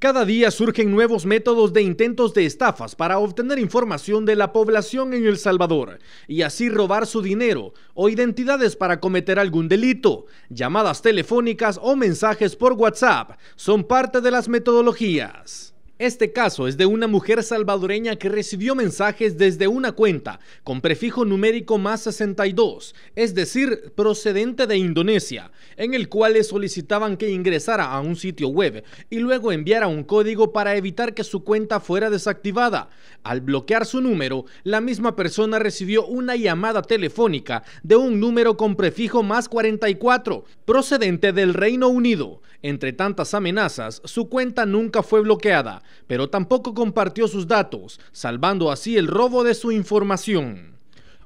Cada día surgen nuevos métodos de intentos de estafas para obtener información de la población en El Salvador y así robar su dinero o identidades para cometer algún delito. Llamadas telefónicas o mensajes por WhatsApp son parte de las metodologías. Este caso es de una mujer salvadoreña que recibió mensajes desde una cuenta con prefijo numérico más 62, es decir, procedente de Indonesia, en el cual le solicitaban que ingresara a un sitio web y luego enviara un código para evitar que su cuenta fuera desactivada. Al bloquear su número, la misma persona recibió una llamada telefónica de un número con prefijo más 44, procedente del Reino Unido. Entre tantas amenazas, su cuenta nunca fue bloqueada pero tampoco compartió sus datos, salvando así el robo de su información.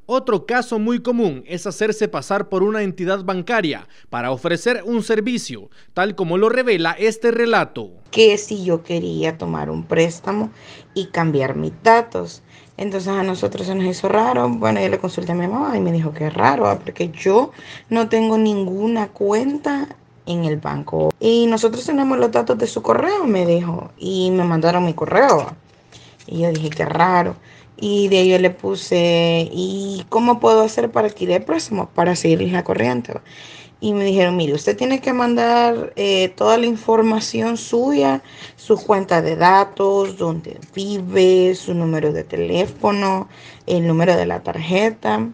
Otro caso muy común es hacerse pasar por una entidad bancaria para ofrecer un servicio, tal como lo revela este relato. Que si yo quería tomar un préstamo y cambiar mis datos. Entonces a nosotros se nos hizo raro. Bueno, yo le consulté a mi mamá y me dijo que es raro, ah, porque yo no tengo ninguna cuenta en el banco. Y nosotros tenemos los datos de su correo, me dijo. Y me mandaron mi correo. Y yo dije, que raro. Y de ello le puse, ¿y cómo puedo hacer para que el próximo? Para seguir la corriente. Y me dijeron, mire, usted tiene que mandar eh, toda la información suya, su cuenta de datos, donde vive, su número de teléfono, el número de la tarjeta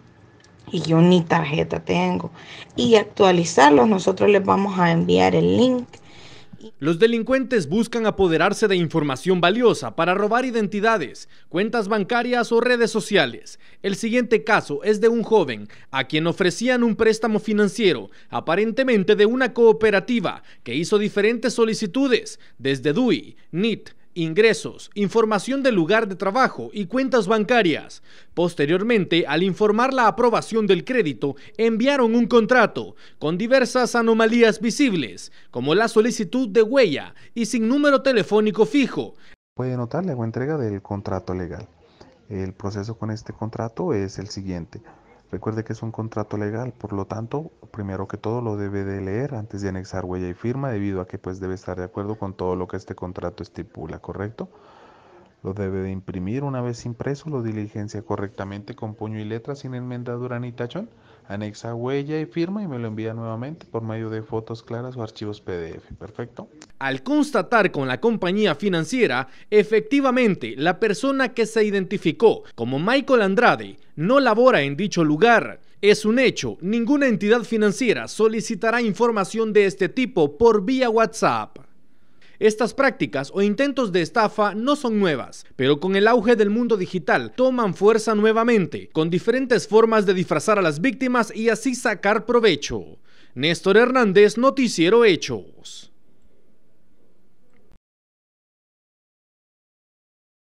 y yo ni tarjeta tengo. Y actualizarlos, nosotros les vamos a enviar el link. Los delincuentes buscan apoderarse de información valiosa para robar identidades, cuentas bancarias o redes sociales. El siguiente caso es de un joven a quien ofrecían un préstamo financiero, aparentemente de una cooperativa, que hizo diferentes solicitudes, desde DUI, NIT, ingresos, información del lugar de trabajo y cuentas bancarias. Posteriormente, al informar la aprobación del crédito, enviaron un contrato con diversas anomalías visibles, como la solicitud de huella y sin número telefónico fijo. Puede notar la entrega del contrato legal. El proceso con este contrato es el siguiente. Recuerde que es un contrato legal, por lo tanto, primero que todo lo debe de leer antes de anexar huella y firma, debido a que pues debe estar de acuerdo con todo lo que este contrato estipula, ¿correcto? Lo debe de imprimir una vez impreso, lo diligencia correctamente con puño y letra sin enmendadura ni tachón anexa huella y firma y me lo envía nuevamente por medio de fotos claras o archivos PDF. Perfecto. Al constatar con la compañía financiera, efectivamente la persona que se identificó como Michael Andrade no labora en dicho lugar. Es un hecho, ninguna entidad financiera solicitará información de este tipo por vía WhatsApp. Estas prácticas o intentos de estafa no son nuevas, pero con el auge del mundo digital toman fuerza nuevamente, con diferentes formas de disfrazar a las víctimas y así sacar provecho. Néstor Hernández, Noticiero Hechos.